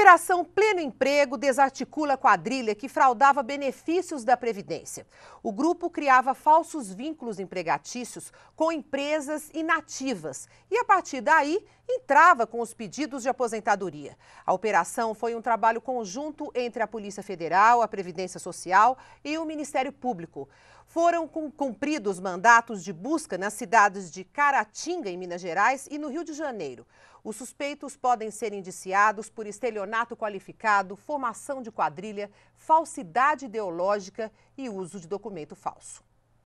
Operação Pleno Emprego desarticula quadrilha que fraudava benefícios da Previdência. O grupo criava falsos vínculos empregatícios com empresas inativas e, a partir daí, entrava com os pedidos de aposentadoria. A operação foi um trabalho conjunto entre a Polícia Federal, a Previdência Social e o Ministério Público foram cumpridos mandatos de busca nas cidades de Caratinga, em Minas Gerais, e no Rio de Janeiro. Os suspeitos podem ser indiciados por estelionato qualificado, formação de quadrilha, falsidade ideológica e uso de documento falso.